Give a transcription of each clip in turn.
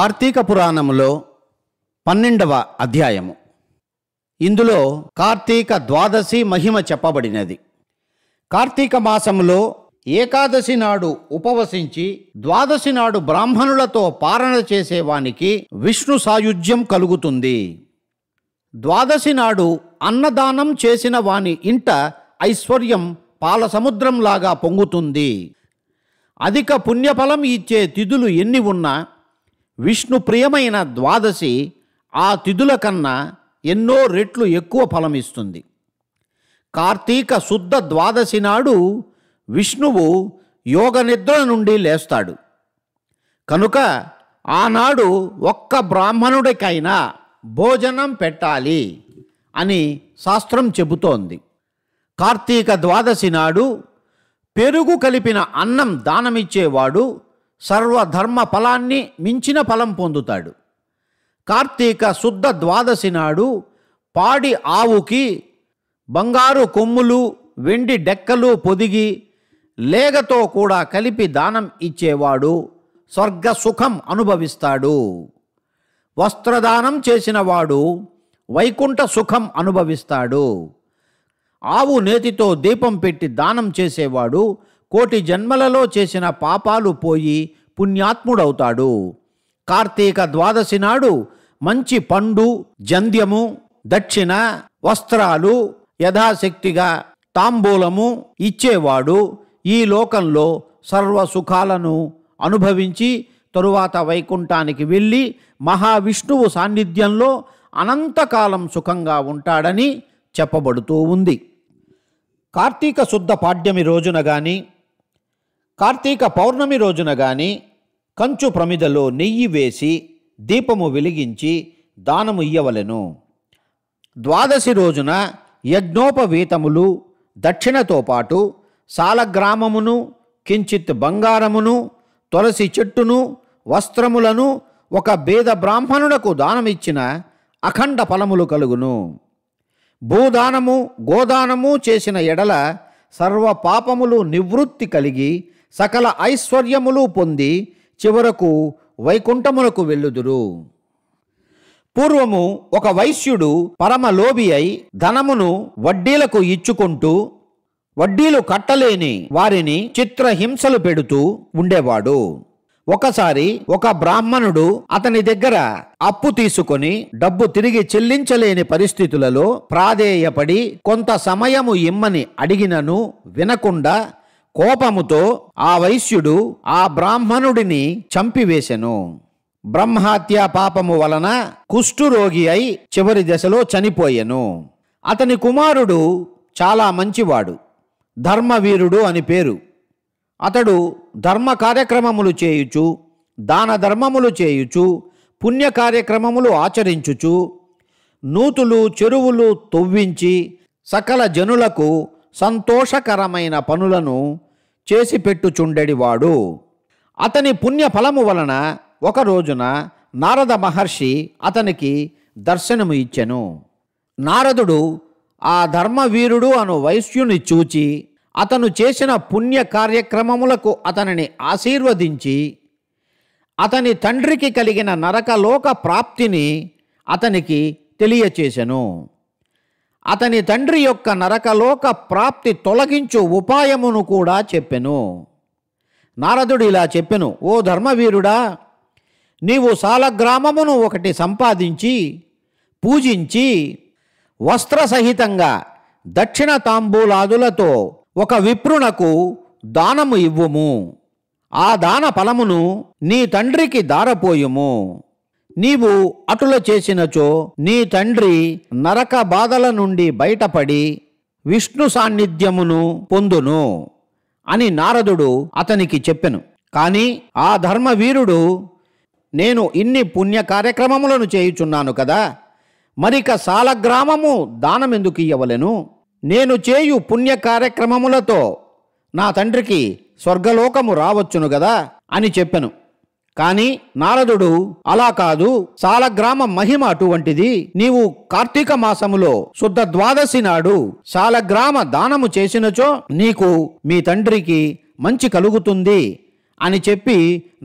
కార్తీక పురాణములో పన్నెండవ అధ్యాయము ఇందులో కార్తీక ద్వాదశి మహిమ చెప్పబడినది కార్తీక మాసములో ఏకాదశి నాడు ఉపవసించి ద్వాదశి నాడు బ్రాహ్మణులతో పారణ చేసేవానికి విష్ణు సాయుధ్యం కలుగుతుంది ద్వాదశి నాడు అన్నదానం చేసిన వాని ఇంట ఐశ్వర్యం పాల పొంగుతుంది అధిక పుణ్యఫలం ఇచ్చే తిథులు ఎన్ని ఉన్నా విష్ణు ప్రియమైన ద్వాదశి ఆ తిథుల కన్నా ఎన్నో రెట్లు ఎక్కువ ఫలమిస్తుంది కార్తీక శుద్ధ ద్వాదశి నాడు విష్ణువు యోగ నిద్ర నుండి లేస్తాడు కనుక ఆనాడు ఒక్క బ్రాహ్మణుడికైనా భోజనం పెట్టాలి అని శాస్త్రం చెబుతోంది కార్తీక ద్వాదశి నాడు పెరుగు కలిపిన అన్నం దానమిచ్చేవాడు సర్వధర్మ ఫలాన్ని మించిన ఫలం పొందుతాడు కార్తీక శుద్ధ ద్వాదశి నాడు పాడి ఆవుకి బంగారు కొమ్ములు వెండి డెక్కలు పొదిగి లేగతో కూడా కలిపి దానం ఇచ్చేవాడు స్వర్గ సుఖం అనుభవిస్తాడు వస్త్రదానం చేసినవాడు వైకుంఠ సుఖం అనుభవిస్తాడు ఆవు నేతితో దీపం పెట్టి దానం చేసేవాడు కోటి జన్మలలో చేసిన పాపాలు పోయి పుణ్యాత్ముడవుతాడు కార్తీక ద్వాదశి నాడు మంచి పండు జంధ్యము దక్షిణ వస్త్రాలు యథాశక్తిగా తాంబూలము ఇచ్చేవాడు ఈ లోకంలో సర్వ సుఖాలను అనుభవించి తరువాత వైకుంఠానికి వెళ్ళి మహావిష్ణువు సాన్నిధ్యంలో అనంతకాలం సుఖంగా ఉంటాడని చెప్పబడుతూ ఉంది కార్తీక శుద్ధ పాడ్యమి రోజున కానీ కార్తీక పౌర్ణమి రోజున గాని కంచు ప్రమిదలో నెయ్యి వేసి దీపము వెలిగించి దానము ఇయ్యవలెను ద్వాదశి రోజున యజ్ఞోపవీతములు దక్షిణతో పాటు సాలగ్రామమును కించిత్ బంగారమును తులసి చెట్టును వస్త్రములను ఒక బేద బ్రాహ్మణునకు దానమిచ్చిన అఖండ ఫలములు కలుగును భూదానము గోదానము చేసిన ఎడల సర్వ పాపములు నివృత్తి కలిగి సకల ఐశ్వర్యములు పొంది చివరకు వైకుంఠమునకు వెళ్ళుదురు పూర్వము ఒక వైశ్యుడు పరమలోభి అయి ధనమును వడ్డీలకు ఇచ్చుకుంటూ వడ్డీలు కట్టలేని వారిని చిత్రహింసలు పెడుతూ ఉండేవాడు ఒకసారి ఒక బ్రాహ్మణుడు అతని దగ్గర అప్పు తీసుకొని డబ్బు తిరిగి చెల్లించలేని పరిస్థితులలో ప్రాధేయపడి కొంత సమయము ఇమ్మని అడిగినను వినకుండా కోపముతో ఆ వైశ్యుడు ఆ బ్రాహ్మణుడిని చంపివేశెను బ్రహ్మహత్య పాపము వలన కుష్ఠురోగి అయి చివరి దశలో చనిపోయెను అతని కుమారుడు చాలా మంచివాడు ధర్మవీరుడు అని పేరు అతడు ధర్మ కార్యక్రమములు చేయుచు దాన ధర్మములు చేయుచు పుణ్య కార్యక్రమములు ఆచరించుచు నూతులు చెరువులు తొవ్వించి సకల జనులకు సంతోషకరమైన పనులను చేసి పెట్టుచుండెడివాడు అతని పుణ్యఫలము వలన ఒక రోజున నారద మహర్షి అతనికి దర్శనము ఇచ్చెను నారదుడు ఆ ధర్మవీరుడు అను వైశ్యుని చూచి అతను చేసిన పుణ్య కార్యక్రమములకు అతనిని ఆశీర్వదించి అతని తండ్రికి కలిగిన నరకలోక ప్రాప్తిని అతనికి తెలియచేశను అతని తండ్రి యొక్క నరకలోక ప్రాప్తి తొలగించు ఉపాయమును కూడా చెప్పెను నారదుడు ఇలా చెప్పెను ఓ ధర్మవీరుడా నీవు సాలగ్రామమును ఒకటి సంపాదించి పూజించి వస్త్రసహితంగా దక్షిణ తాంబూలాదులతో ఒక విప్రునకు దానము ఇవ్వుము ఆ దాన ఫలమును నీ తండ్రికి దారపోయుము నీవు అటుల చేసినచో నీ తండ్రి నరక బాధల నుండి బయటపడి విష్ణు సాన్నిధ్యమును పొందును అని నారదుడు అతనికి చెప్పెను కానీ ఆ ధర్మవీరుడు నేను ఇన్ని పుణ్య కార్యక్రమములను చేయుచున్నాను కదా మరిక సాలగ్రామము దానమెందుకు ఇయ్యవలెను నేను చేయు పుణ్య కార్యక్రమములతో నా తండ్రికి స్వర్గలోకము రావచ్చును గదా అని చెప్పెను కానీ నారదుడు అలా కాదు శాలగ్రామ మహిమ అటువంటిది నీవు కార్తీక మాసములో శుద్ధ ద్వాదశి నాడు శాలగ్రామ దానము చేసినచో నీకు మీ తండ్రికి మంచి కలుగుతుంది అని చెప్పి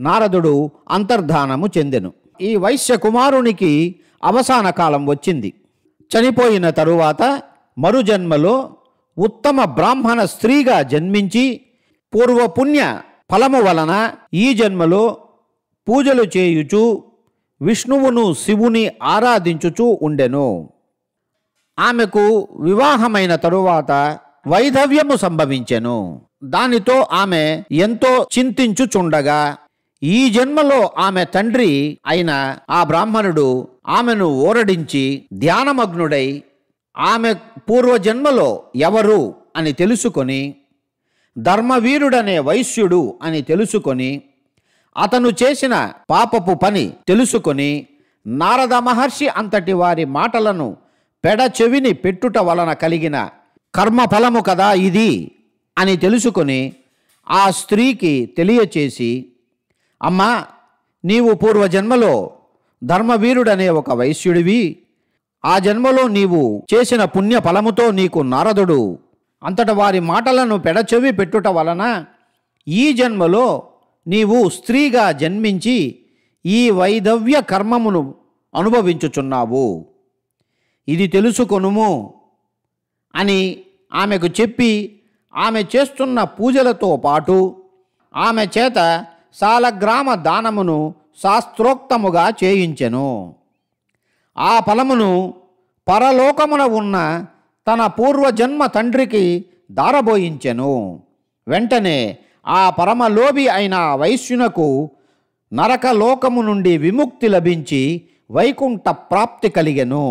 నారదుడు అంతర్ధానము చెందెను ఈ వైశ్య కుమారునికి అవసాన కాలం వచ్చింది చనిపోయిన తరువాత మరుజన్మలో ఉత్తమ బ్రాహ్మణ స్త్రీగా జన్మించి పూర్వపుణ్య ఫలము వలన ఈ జన్మలో పూజలు చేయుచు విష్ణువును శివుని ఆరాధించుచు ఉండెను ఆమెకు వివాహమైన తరువాత వైధవ్యము సంభవించెను దానితో ఆమె ఎంతో చింతించుచుండగా ఈ జన్మలో ఆమె తండ్రి అయిన ఆ బ్రాహ్మణుడు ఆమెను ఓరడించి ధ్యానమగ్నుడై ఆమె పూర్వజన్మలో ఎవరు అని తెలుసుకొని ధర్మవీరుడనే వైశ్యుడు అని తెలుసుకొని అతను చేసిన పాపపు పని తెలుసుకొని నారద మహర్షి అంతటి వారి మాటలను పెడ చెవిని పెట్టుట వలన కలిగిన కర్మ ఫలము కదా ఇది అని తెలుసుకొని ఆ స్త్రీకి తెలియచేసి అమ్మా నీవు పూర్వజన్మలో ధర్మవీరుడనే ఒక వైశ్యుడివి ఆ జన్మలో నీవు చేసిన పుణ్య ఫలముతో నీకు నారదుడు అంతట వారి మాటలను పెడచెవి పెట్టుట వలన ఈ జన్మలో నీవు స్త్రీగా జన్మించి ఈ వైధవ్య కర్మమును అనుభవించుచున్నావు ఇది తెలుసుకొనుము అని ఆమెకు చెప్పి ఆమె చేస్తున్న పూజలతో పాటు ఆమె చేత సాలగ్రామ దానమును శాస్త్రోక్తముగా చేయించెను ఆ ఫలమును పరలోకమున ఉన్న తన పూర్వజన్మ తండ్రికి దారబోయించెను వెంటనే ఆ పరమలోభి అయిన వైశ్యునకు నరకలోకము నుండి విముక్తి లభించి వైకుంఠ ప్రాప్తి కలిగెను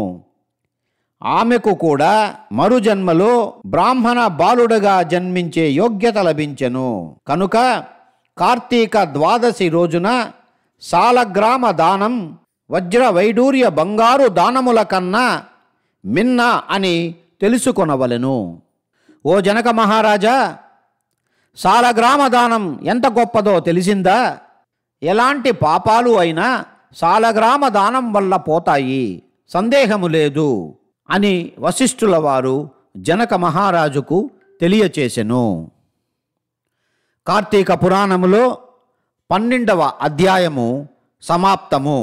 ఆమెకు కూడా మరుజన్మలో బ్రాహ్మణ బాలుడుగా జన్మించే యోగ్యత లభించెను కనుక కార్తీక ద్వాదశి రోజున సాలగ్రామ దానం వజ్ర వైడూర్య బంగారు దానముల కన్నా మిన్న అని తెలుసుకొనవలెను ఓ జనక మహారాజా సాలగ్రామ దానం ఎంత గొప్పదో తెలిసిందా ఎలాంటి పాపాలు అయినా సాలగ్రామ దానం వల్ల పోతాయి సందేహము లేదు అని వశిష్ఠుల వారు జనక మహారాజుకు తెలియచేసెను కార్తీక పురాణములో పన్నెండవ అధ్యాయము సమాప్తము